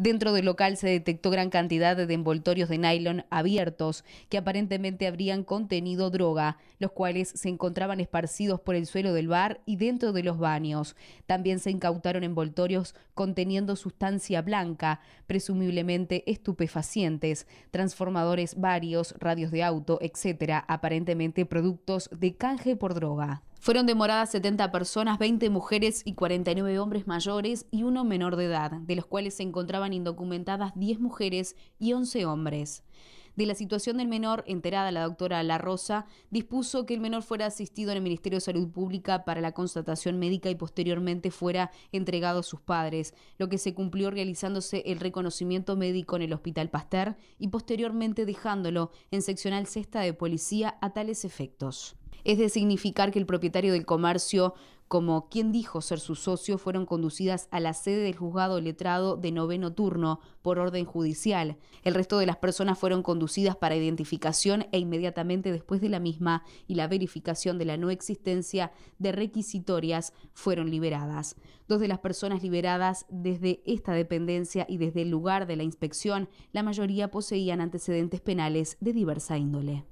Dentro del local se detectó gran cantidad de envoltorios de nylon abiertos que aparentemente habrían contenido droga, los cuales se encontraban esparcidos por el suelo del bar y dentro de los baños. También se incautaron envoltorios conteniendo sustancia blanca, presumiblemente estupefacientes, transformadores varios, radios de auto, etcétera, aparentemente productos de canje por droga. Fueron demoradas 70 personas, 20 mujeres y 49 hombres mayores y uno menor de edad, de los cuales se encontraban indocumentadas 10 mujeres y 11 hombres. De la situación del menor, enterada la doctora La Rosa, dispuso que el menor fuera asistido en el Ministerio de Salud Pública para la constatación médica y posteriormente fuera entregado a sus padres, lo que se cumplió realizándose el reconocimiento médico en el Hospital Pasteur y posteriormente dejándolo en seccional sexta de policía a tales efectos es de significar que el propietario del comercio, como quien dijo ser su socio, fueron conducidas a la sede del juzgado letrado de noveno turno por orden judicial. El resto de las personas fueron conducidas para identificación e inmediatamente después de la misma y la verificación de la no existencia de requisitorias fueron liberadas. Dos de las personas liberadas desde esta dependencia y desde el lugar de la inspección, la mayoría poseían antecedentes penales de diversa índole.